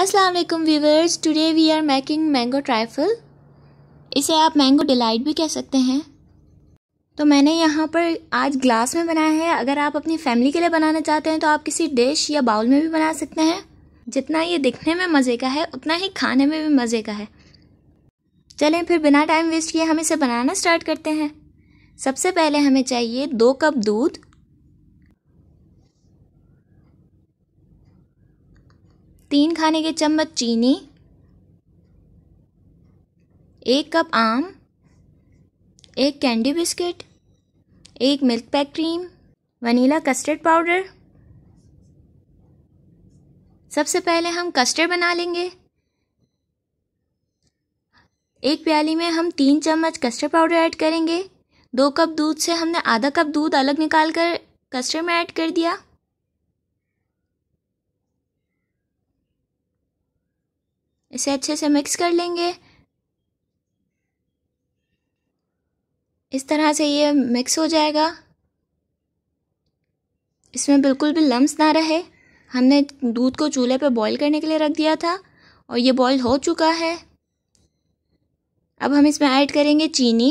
अस्सलाम वालेकुम viewers today we are making mango trifle इसे आप मैंगो डिलाइट भी कह सकते हैं तो मैंने यहाँ पर आज ग्लास में बनाया है अगर आप अपनी फैमिली के लिए बनाना चाहते हैं तो आप किसी डिश या बाउल में भी बना सकते हैं जितना ये दिखने में मज़े का है उतना ही खाने में भी मज़े का है चलें फिर बिना टाइम वेस्ट किए हम इसे बनाना स्टार्ट करते हैं सबसे पहले हमें चाहिए दो कप दूध तीन खाने के चम्मच चीनी एक कप आम एक कैंडी बिस्किट एक milk pack cream vanilla custard powder सबसे पहले हम कस्टर्ड बना लेंगे एक प्याली में हम तीन चम्मच कस्टर्ड पाउडर ऐड करेंगे दो कप दूध से हमने आधा कप दूध अलग निकाल कर कस्टर्ड में ऐड कर दिया इसे अच्छे से मिक्स कर लेंगे इस तरह से ये मिक्स हो जाएगा इसमें बिल्कुल भी लम्स ना रहे हमने दूध को चूल्हे पे बॉईल करने के लिए रख दिया था और ये बॉईल हो चुका है अब हम इसमें ऐड करेंगे चीनी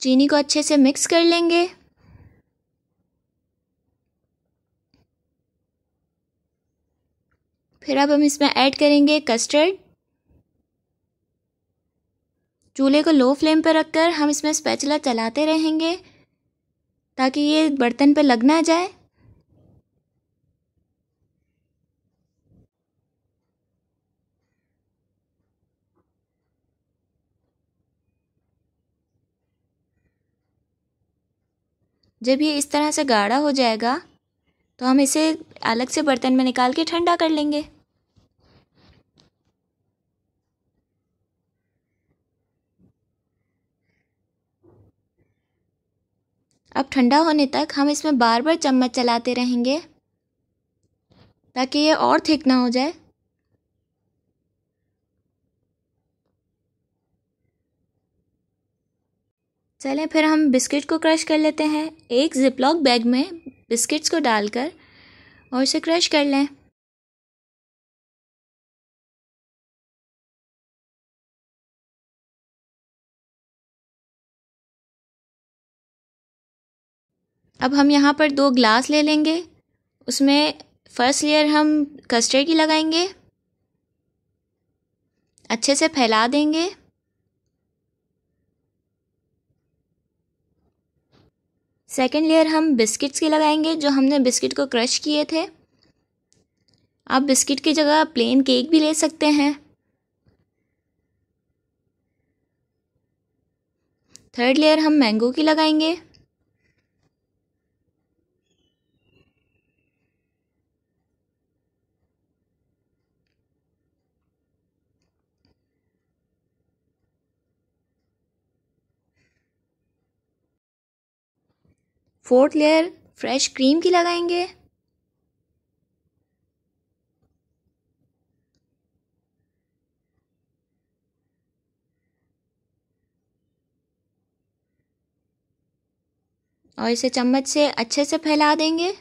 चीनी को अच्छे से मिक्स कर लेंगे फिर अब हम इसमें ऐड करेंगे कस्टर्ड चूल्हे को लो फ्लेम पर रखकर हम इसमें स्पैचुला चलाते रहेंगे ताकि ये बर्तन पर लग ना जाए जब ये इस तरह से गाढ़ा हो जाएगा तो हम इसे अलग से बर्तन में निकाल के ठंडा कर लेंगे अब ठंडा होने तक हम इसमें बार बार चम्मच चलाते रहेंगे ताकि ये और थिक ना हो जाए चलें फिर हम बिस्किट को क्रश कर लेते हैं एक जिपलॉक बैग में बिस्किट्स को डालकर और इसे क्रश कर लें अब हम यहाँ पर दो ग्लास ले लेंगे उसमें फर्स्ट लेयर हम कस्टर्ड की लगाएंगे अच्छे से फैला देंगे सेकेंड लेयर हम बिस्किट्स की लगाएंगे जो हमने बिस्किट को क्रश किए थे आप बिस्किट की जगह प्लेन केक भी ले सकते हैं थर्ड लेयर हम मैंगो की लगाएंगे फोर्थ लेयर फ्रेश क्रीम की लगाएंगे और इसे चम्मच से अच्छे से फैला देंगे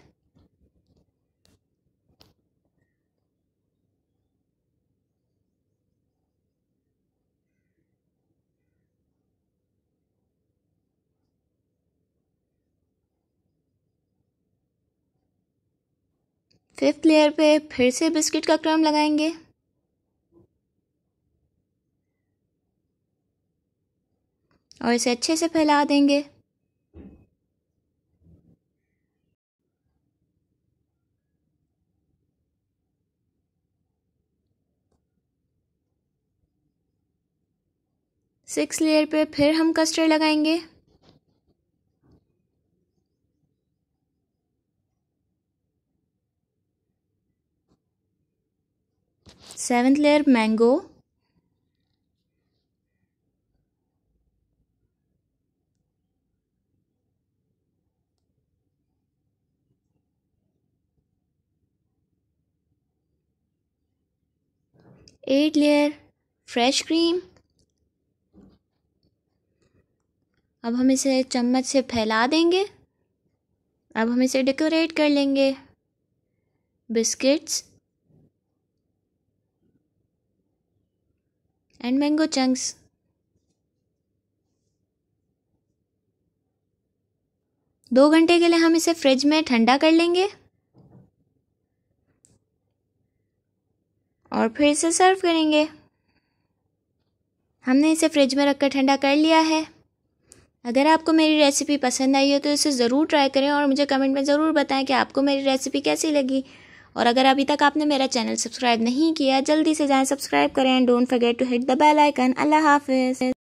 फिफ्थ लेयर पे फिर से बिस्किट का क्रम लगाएंगे और इसे अच्छे से फैला देंगे सिक्स लेयर पे फिर हम कस्टर्ड लगाएंगे seventh layer mango eight layer fresh cream अब हम इसे चम्मच से फैला देंगे अब हम इसे डेकोरेट कर लेंगे बिस्किट्स एंड मैंगो चंक्स दो घंटे के लिए हम इसे फ्रिज में ठंडा कर लेंगे और फिर इसे सर्व करेंगे हमने इसे फ्रिज में रखकर ठंडा कर लिया है अगर आपको मेरी रेसिपी पसंद आई हो तो इसे ज़रूर ट्राई करें और मुझे कमेंट में ज़रूर बताएं कि आपको मेरी रेसिपी कैसी लगी और अगर अभी तक आपने मेरा चैनल सब्सक्राइब नहीं किया जल्दी से जाएं सब्सक्राइब करें don't forget to hit the bell icon अल्लाह हाफिज़